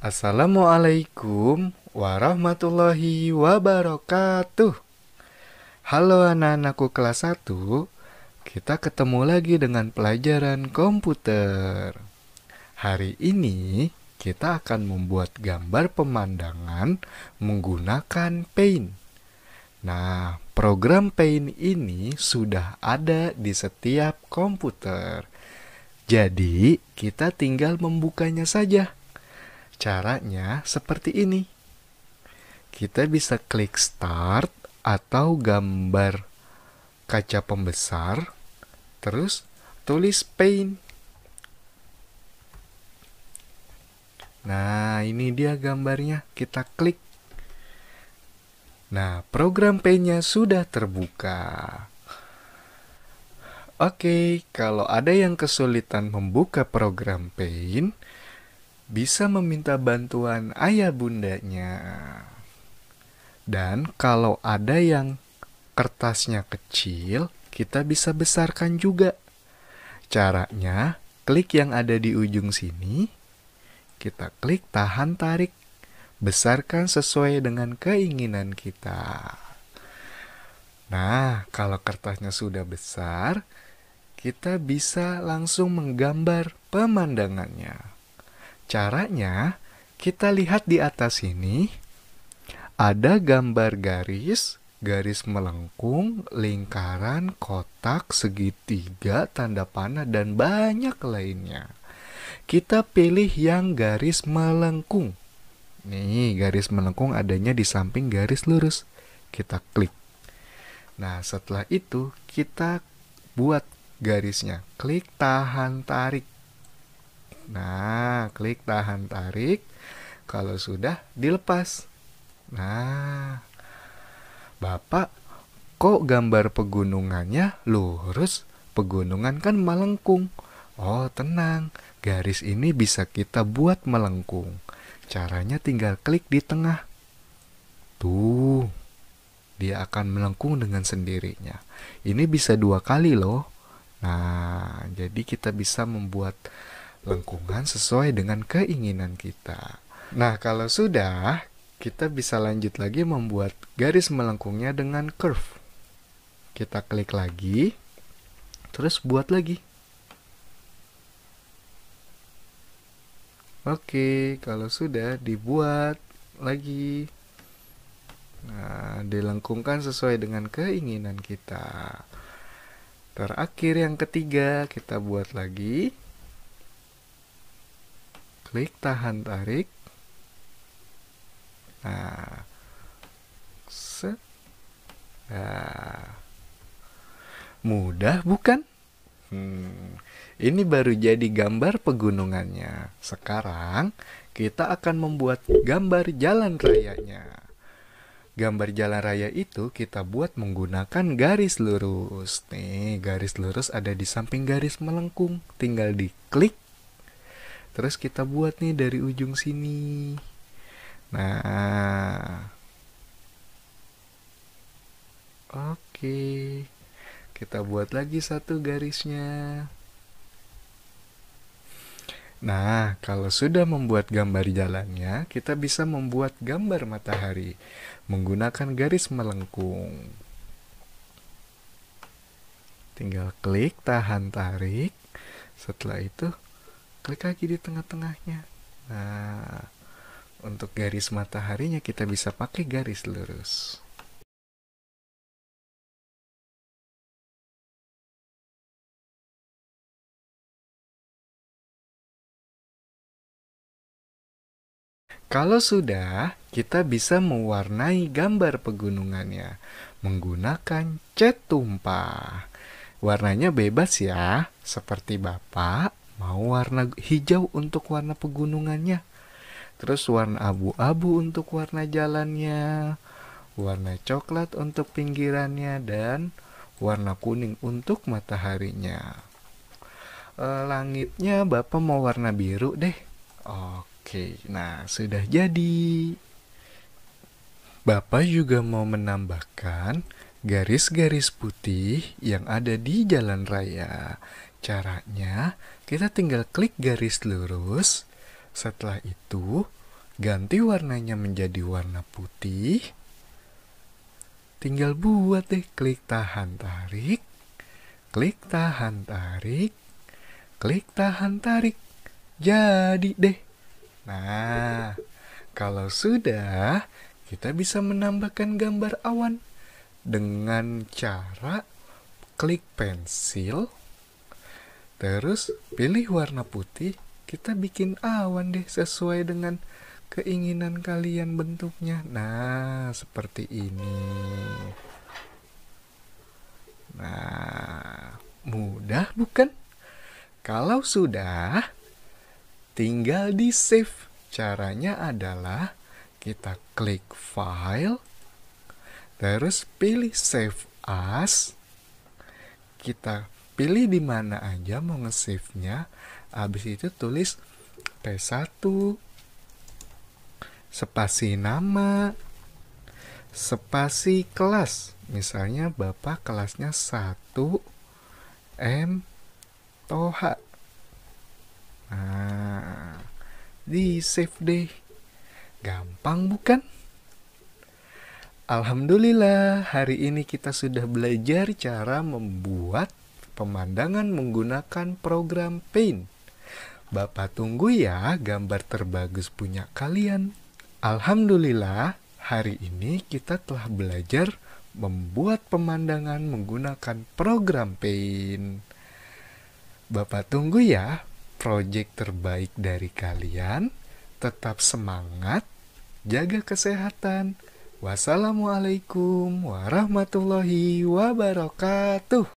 Assalamualaikum warahmatullahi wabarakatuh. Halo anak-anakku kelas 1. Kita ketemu lagi dengan pelajaran komputer. Hari ini kita akan membuat gambar pemandangan menggunakan Paint. Nah, program Paint ini sudah ada di setiap komputer. Jadi, kita tinggal membukanya saja. Caranya seperti ini. Kita bisa klik start atau gambar kaca pembesar, terus tulis paint. Nah, ini dia gambarnya. Kita klik. Nah, program paint-nya sudah terbuka. Oke, kalau ada yang kesulitan membuka program paint, bisa meminta bantuan ayah bundanya. Dan kalau ada yang kertasnya kecil, kita bisa besarkan juga. Caranya, klik yang ada di ujung sini, kita klik tahan tarik, besarkan sesuai dengan keinginan kita. Nah, kalau kertasnya sudah besar, kita bisa langsung menggambar pemandangannya. Caranya, kita lihat di atas ini Ada gambar garis, garis melengkung, lingkaran, kotak, segitiga, tanda panah, dan banyak lainnya. Kita pilih yang garis melengkung. Nih, garis melengkung adanya di samping garis lurus. Kita klik. Nah, setelah itu kita buat garisnya. Klik tahan tarik. Nah, klik tahan tarik. Kalau sudah dilepas. Nah, Bapak, kok gambar pegunungannya lurus? Pegunungan kan melengkung. Oh, tenang. Garis ini bisa kita buat melengkung. Caranya tinggal klik di tengah. Tuh. Dia akan melengkung dengan sendirinya. Ini bisa dua kali loh. Nah, jadi kita bisa membuat lengkungan sesuai dengan keinginan kita. Nah, kalau sudah, kita bisa lanjut lagi membuat garis melengkungnya dengan curve. Kita klik lagi, terus buat lagi. Oke, kalau sudah dibuat lagi. Nah, dilengkungkan sesuai dengan keinginan kita. Terakhir yang ketiga, kita buat lagi klik tahan tarik nah set nah mudah bukan hmm, ini baru jadi gambar pegunungannya sekarang kita akan membuat gambar jalan rayanya gambar jalan raya itu kita buat menggunakan garis lurus. Nih, garis lurus ada di samping garis melengkung. Tinggal diklik terus kita buat nih dari ujung sini nah oke kita buat lagi satu garisnya Nah, kalau sudah membuat gambar jalannya, kita bisa membuat gambar matahari menggunakan garis melengkung. Tinggal klik, tahan, tarik. Setelah itu, klik lagi di tengah-tengahnya nah untuk garis mataharinya kita bisa pakai garis lurus Kalau sudah, kita bisa mewarnai gambar pegunungannya menggunakan cat tumpah. Warnanya bebas ya, seperti Bapak mau warna hijau untuk warna pegunungannya terus warna abu-abu untuk warna jalannya warna coklat untuk pinggirannya dan warna kuning untuk mataharinya e, langitnya bapak mau warna biru deh oke nah sudah jadi bapak juga mau menambahkan garis-garis putih yang ada di jalan raya caranya kita tinggal klik garis lurus. Setelah itu, ganti warnanya menjadi warna putih. Tinggal buat deh klik tahan tarik, klik tahan tarik, klik tahan tarik. Jadi deh. Nah, kalau sudah, kita bisa menambahkan gambar awan dengan cara klik pensil Terus pilih warna putih, kita bikin awan deh sesuai dengan keinginan kalian bentuknya. Nah, seperti ini. Nah, mudah bukan? Kalau sudah, tinggal di save. Caranya adalah kita klik file, terus pilih save as, kita pilih di mana aja mau nge-save-nya. Habis itu tulis P1 spasi nama spasi kelas. Misalnya Bapak kelasnya 1 M Toha. Nah, di save deh. Gampang bukan? Alhamdulillah, hari ini kita sudah belajar cara membuat pemandangan menggunakan program Paint. Bapak tunggu ya gambar terbagus punya kalian. Alhamdulillah, hari ini kita telah belajar membuat pemandangan menggunakan program Paint. Bapak tunggu ya proyek terbaik dari kalian. Tetap semangat, jaga kesehatan. Wassalamualaikum warahmatullahi wabarakatuh.